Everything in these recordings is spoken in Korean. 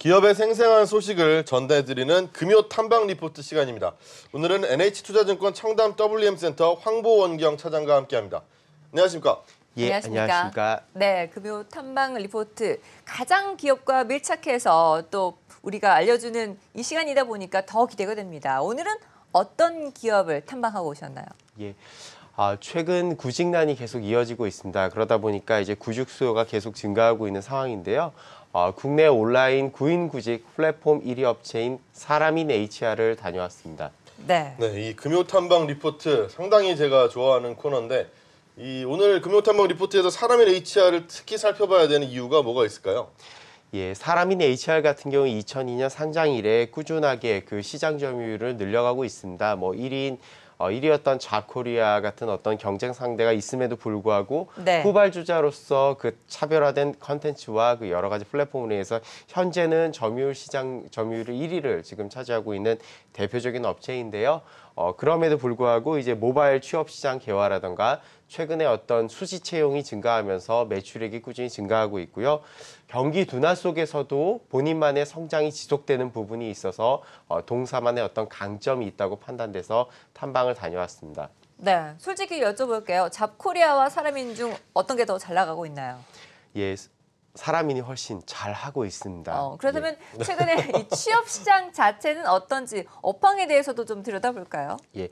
기업의 생생한 소식을 전달해드리는 금요 탐방 리포트 시간입니다. 오늘은 NH투자증권 청담 WM센터 황보원경 차장과 함께합니다. 안녕하십니까? 예, 안녕하십니까? 안녕하십니까? 네, 금요 탐방 리포트 가장 기업과 밀착해서 또 우리가 알려주는 이 시간이다 보니까 더 기대가 됩니다. 오늘은 어떤 기업을 탐방하고 오셨나요? 예. 아, 최근 구직난이 계속 이어지고 있습니다. 그러다 보니까 이제 구직 수요가 계속 증가하고 있는 상황인데요. 어, 국내 온라인 구인구직 플랫폼 1위 업체인 사람인 HR을 다녀왔습니다. 네. 네, 이 금요 탐방 리포트 상당히 제가 좋아하는 코너인데 이 오늘 금요 탐방 리포트에서 사람인 HR을 특히 살펴봐야 되는 이유가 뭐가 있을까요? 예, 사람인 HR 같은 경우 2002년 상장 이래 꾸준하게 그 시장 점유율을 늘려가고 있습니다. 뭐 1인 어, 1위였던 자코리아 같은 어떤 경쟁 상대가 있음에도 불구하고 네. 후발주자로서 그 차별화된 컨텐츠와 그 여러 가지 플랫폼을 위해서 현재는 점유율 시장 점유율 1위를 지금 차지하고 있는 대표적인 업체인데요. 어, 그럼에도 불구하고 이제 모바일 취업 시장 개화라든가 최근에 어떤 수시 채용이 증가하면서 매출액이 꾸준히 증가하고 있고요. 경기 둔화 속에서도 본인만의 성장이 지속되는 부분이 있어서 어, 동사만의 어떤 강점이 있다고 판단돼서 탐방을 다녀왔습니다. 네, 솔직히 여쭤볼게요. 잡코리아와 사람인중 어떤 게 더 잘 나가고 있나요? 예, 사람이니 훨씬 잘 하고 있습니다. 어, 그렇다면 예. 최근에 이 취업 시장 자체는 어떤지 업황에 대해서도 좀 들여다볼까요? 예.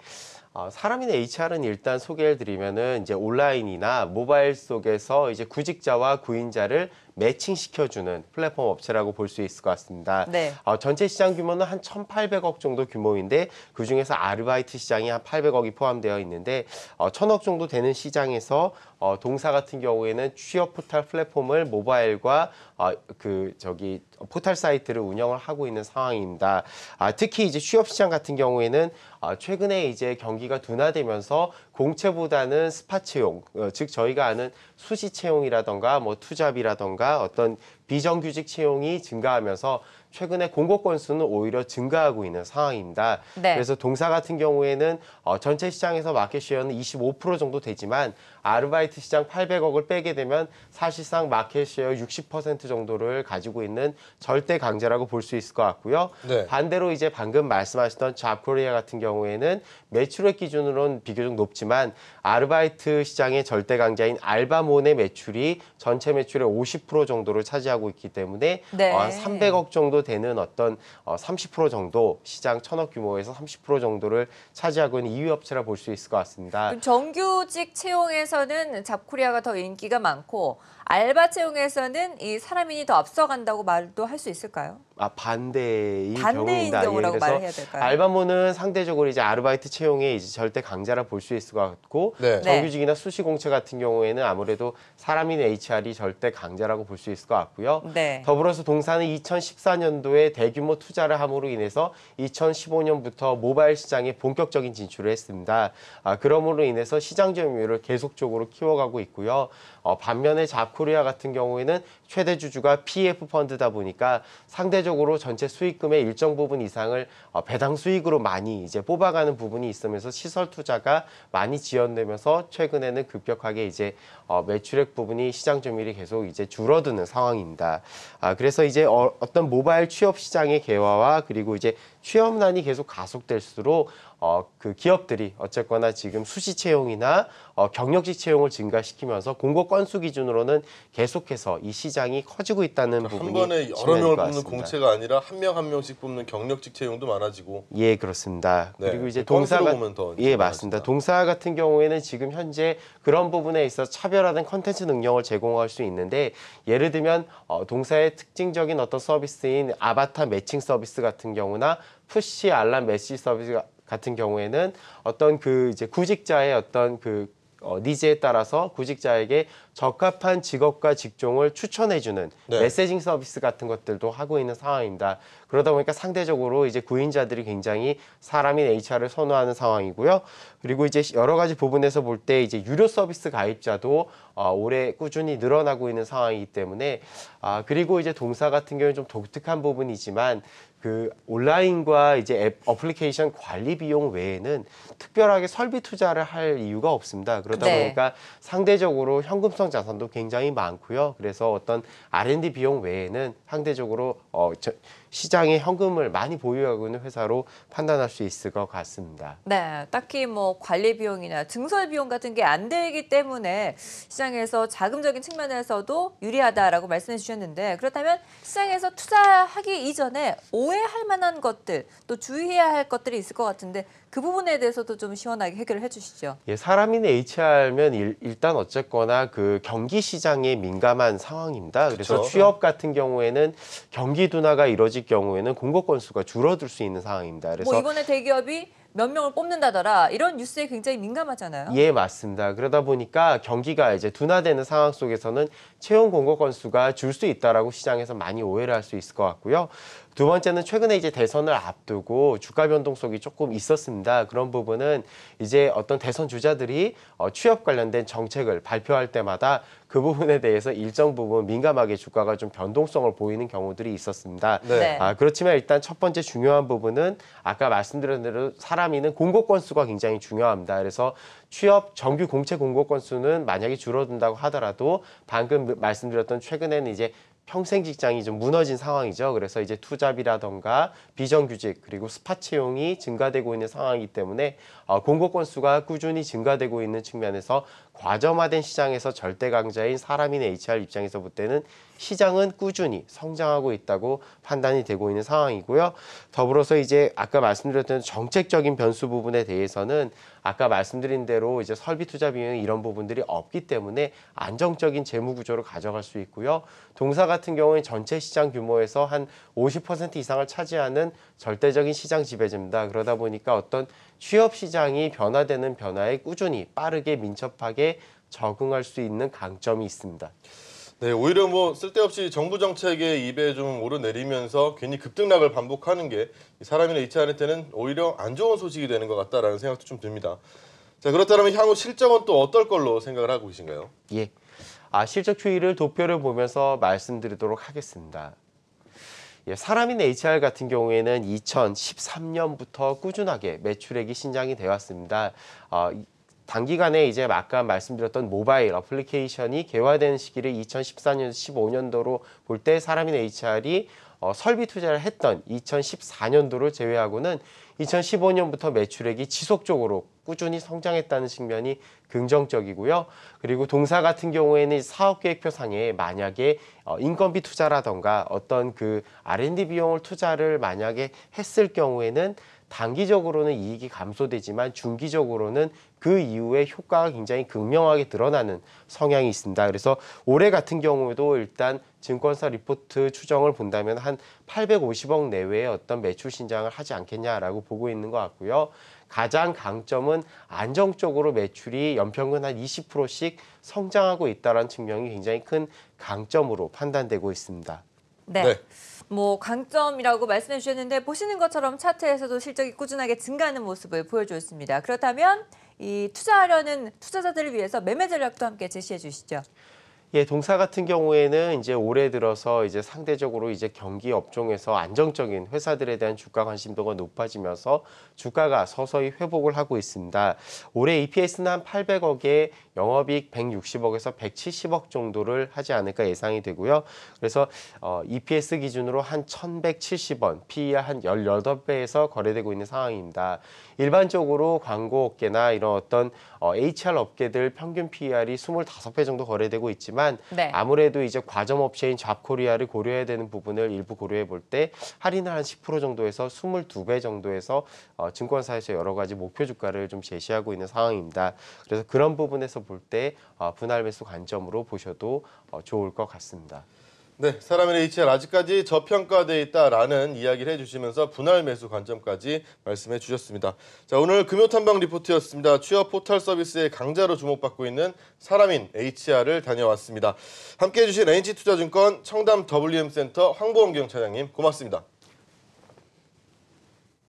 어, 사람인나 HR은 일단 소개해 드리면은 이제 온라인이나 모바일 속에서 이제 구직자와 구인자를 매칭시켜주는 플랫폼 업체라고 볼 수 있을 것 같습니다. 네. 어, 전체 시장 규모는 한 1,800억 정도 규모인데 그 중에서 아르바이트 시장이 한 800억이 포함되어 있는데 어, 1,000억 정도 되는 시장에서 어, 동사 같은 경우에는 취업 포털 플랫폼을 모바일과 어, 그 저기 포털 사이트를 운영을 하고 있는 상황입니다. 아, 특히 이제 취업 시장 같은 경우에는 아, 최근에 이제 경기가 둔화되면서 공채보다는 스파채용, 어, 즉 저희가 아는 수시 채용이라던가 뭐 투잡이라던가 어떤 비정규직 채용이 증가하면서 최근에 공고 건수는 오히려 증가하고 있는 상황입니다. 네. 그래서 동사 같은 경우에는 어, 전체 시장에서 마켓쉐어는 25% 정도 되지만 아르바이트 시장 800억을 빼게 되면 사실상 마켓쉐어 60% 정도를 가지고 있는 절대 강자라고 볼 수 있을 것 같고요. 네. 반대로 이제 방금 말씀하셨던 잡코리아 같은 경우에는 매출액 기준으로는 비교적 높지만 있지만 아르바이트 시장의 절대 강자인 알바몬의 매출이 전체 매출의 50% 정도를 차지하고 있기 때문에 네. 어, 한 300억 정도 되는 어떤 어, 30% 정도 시장 천억 규모에서 30% 정도를 차지하고 있는 2위 업체라 볼 수 있을 것 같습니다. 정규직 채용에서는 잡코리아가 더 인기가 많고 알바 채용에서는 이 사람인이 더 앞서간다고 말도 할 수 있을까요? 아 반대인, 반대인 경우다. 예, 경우라고 말해야 될까요? 알바몬은 상대적으로 이제 아르바이트 채용에 이제 절대 강자라 볼 수 있을 것 같고 네. 네. 정규직이나 수시공채 같은 경우에는 아무래도 사람인 HR이 절대 강자라고 볼 수 있을 것 같고요. 네. 더불어서 동사는 2014년도에 대규모 투자를 함으로 인해서 2015년부터 모바일 시장에 본격적인 진출을 했습니다. 아, 그러므로 인해서 시장 점유율을 계속적으로 키워가고 있고요. 어, 반면에 잡고 코리아 같은 경우에는 최대 주주가 PF e 펀드다 보니까 상대적으로 전체 수익금의 일정 부분 이상을 어, 배당 수익으로 많이 이제 뽑아가는 부분이 있으면서 시설 투자가 많이 지연되면서 최근에는 급격하게 이제 어, 매출액 부분이 시장 점유율이 계속 이제 줄어드는 상황입니다. 아, 그래서 이제 어, 어떤 모바일 취업 시장의 개화와 그리고 이제 취업난이 계속 가속될수록 어, 그 기업들이 어쨌거나 지금 수시 채용이나 어, 경력직 채용을 증가시키면서 공고 건수 기준으로는 계속해서 이 시장이 커지고 있다는 그러니까 부분이 한 번에 여러 명을 뽑는 공채가 아니라 한 명한 한 명씩 뽑는 경력직 채용도 많아지고 예 그렇습니다. 네, 그리고 이제 동사 가예 맞습니다. 동사 같은 경우에는 지금 현재 그런 부분에 있어서 차별화된 컨텐츠 능력을 제공할 수 있는데 예를 들면 어, 동사의 특징적인 어떤 서비스인 아바타 매칭 서비스 같은 경우나 푸시 알람 메시지 서비스 같은 경우에는 어떤 그 이제 구직자의 어떤 그 어, 니즈에 따라서 구직자에게 적합한 직업과 직종을 추천해주는 네. 메시징 서비스 같은 것들도 하고 있는 상황입니다. 그러다 보니까 상대적으로 이제 구인자들이 굉장히 사람인 HR을 선호하는 상황이고요. 그리고 이제 여러 가지 부분에서 볼 때 이제 유료 서비스 가입자도 어, 올해 꾸준히 늘어나고 있는 상황이기 때문에 아 그리고 이제 동사 같은 경우는 좀 독특한 부분이지만 그 온라인과 이제 앱 어플리케이션 관리 비용 외에는 특별하게 설비 투자를 할 이유가 없습니다. 그러다 네. 보니까 상대적으로 현금성 수상 자산도 굉장히 많고요. 그래서 어떤 R&D 비용 외에는 상대적으로 어, 저, 시장에 현금을 많이 보유하고 있는 회사로 판단할 수 있을 것 같습니다. 네, 딱히 뭐 관리 비용이나 증설 비용 같은 게 안 들기 때문에 시장에서 자금적인 측면에서도 유리하다라고 말씀해 주셨는데 그렇다면 시장에서 투자하기 이전에 오해할 만한 것들 또 주의해야 할 것들이 있을 것 같은데 그 부분에 대해서도 좀 시원하게 해결을 해주시죠. 예, 사람이 HR면 일, 단 어쨌거나 그 경기 시장에 민감한 상황입니다. 그래 그렇죠. 취업 같은 경우에는 경기 둔화가 이루어지 구직 경우에는 공고 건수가 줄어들 수 있는 상황입니다. 뭐 그래서 뭐 이번에 대기업이 몇 명을 뽑는다더라 이런 뉴스에 굉장히 민감하잖아요. 예 맞습니다. 그러다 보니까 경기가 이제 둔화되는 상황 속에서는 채용 공고 건수가 줄 수 있다라고 시장에서 많이 오해를 할 수 있을 것 같고요. 두 번째는 최근에 이제 대선을 앞두고 주가 변동속이 조금 있었습니다. 그런 부분은 이제 어떤 대선 주자들이 어, 취업 관련된 정책을 발표할 때마다 그 부분에 대해서 일정 부분 민감하게 주가가 좀 변동성을 보이는 경우들이 있었습니다. 네. 네. 아, 그렇지만 일단 첫 번째 중요한 부분은 아까 말씀드린 대로 사람이는 공고 건수가 굉장히 중요합니다. 그래서 취업 정규 공채 공고 건수는 만약에 줄어든다고 하더라도 방금 말씀드렸던 최근에는 이제 평생 직장이 좀 무너진 상황이죠. 그래서 이제 투잡이라던가 비정규직 그리고 스팟 채용이 증가되고 있는 상황이기 때문에 어, 공고 건수가 꾸준히 증가되고 있는 측면에서 과점화된 시장에서 절대 강자인 사람인 HR 입장에서 볼 때는 시장은 꾸준히 성장하고 있다고 판단이 되고 있는 상황이고요. 더불어서 이제 아까 말씀드렸던 정책적인 변수 부분에 대해서는 아까 말씀드린 대로 이제 설비 투자 비용 이런 부분들이 없기 때문에 안정적인 재무 구조를 가져갈 수 있고요. 동사 같은 경우에 전체 시장 규모에서 한 50% 이상을 차지하는 절대적인 시장 지배자입니다. 그러다 보니까 어떤 취업 시장이 변화되는 변화에 꾸준히 빠르게 민첩하게 적응할 수 있는 강점이 있습니다. 네, 오히려 뭐 쓸데없이 정부 정책의 입에 좀 오르내리면서 괜히 급등락을 반복하는 게 사람이나 이차하는 는 오히려 안 좋은 소식이 되는 것 같다라는 생각도 좀 듭니다. 자, 그렇다면 향후 실적은 또 어떨 걸로 생각을 하고 계신가요? 예. 아, 실적 추이를 도표를 보면서 말씀드리도록 하겠습니다. 예, 사람인 HR 같은 경우에는 2013년부터 꾸준하게 매출액이 신장이 되었습니다. 어, 단기간에 이제 아까 말씀드렸던 모바일 어플리케이션이 개화된 시기를 2014년 15년도로 볼 때 사람인 HR이 어, 설비 투자를 했던 2014년도를 제외하고는 2015년부터 매출액이 지속적으로 꾸준히 성장했다는 측면이 긍정적이고요. 그리고 동사 같은 경우에는 사업계획표 상에 만약에 어, 인건비 투자라던가 어떤 그 R&D 비용을 투자를 만약에 했을 경우에는 단기적으로는 이익이 감소되지만 중기적으로는 그 이후에 효과가 굉장히 극명하게 드러나는 성향이 있습니다. 그래서 올해 같은 경우에도 일단 증권사 리포트 추정을 본다면 한 850억 내외의 어떤 매출 신장을 하지 않겠냐라고 보고 있는 것 같고요. 가장 강점은 안정적으로 매출이 연평균 한 20%씩 성장하고 있다는 측면이 굉장히 큰 강점으로 판단되고 있습니다. 네. 네. 뭐 강점이라고 말씀해 주셨는데 보시는 것처럼 차트에서도 실적이 꾸준하게 증가하는 모습을 보여주었습니다. 그렇다면 이 투자하려는 투자자들을 위해서 매매 전략도 함께 제시해 주시죠. 예, 동사 같은 경우에는 이제 올해 들어서 이제 상대적으로 이제 경기 업종에서 안정적인 회사들에 대한 주가 관심도가 높아지면서 주가가 서서히 회복을 하고 있습니다. 올해 EPS는 한 800억에 영업이익 160억에서 170억 정도를 하지 않을까 예상이 되고요. 그래서 어, EPS 기준으로 한 1170원, p e 한 18배에서 거래되고 있는 상황입니다. 일반적으로 광고 업계나 이런 어떤 어, HR 업계들 평균 PER이 25배 정도 거래되고 있지만 하지만 네. 아무래도 이제 과점 업체인 잡코리아를 고려해야 되는 부분을 일부 고려해 볼 때 할인을 한 10% 정도에서 22배 정도에서 어, 증권사에서 여러 가지 목표 주가를 좀 제시하고 있는 상황입니다. 그래서 그런 부분에서 볼때 어, 분할 매수 관점으로 보셔도 어, 좋을 것 같습니다. 네, 사람의 HL 아직까지 저평가돼 있다라는 이야기를 해주시면서 분할 매수 관점까지 말씀해 주셨습니다. 자, 오늘 금요탐방 리포트였습니다. 취업 포털 서비스의 강자로 주목받고 있는 사람인 HR을 다녀왔습니다. 함께해 주신 NG투자증권 청담 WM센터 황보원 경차장님 고맙습니다.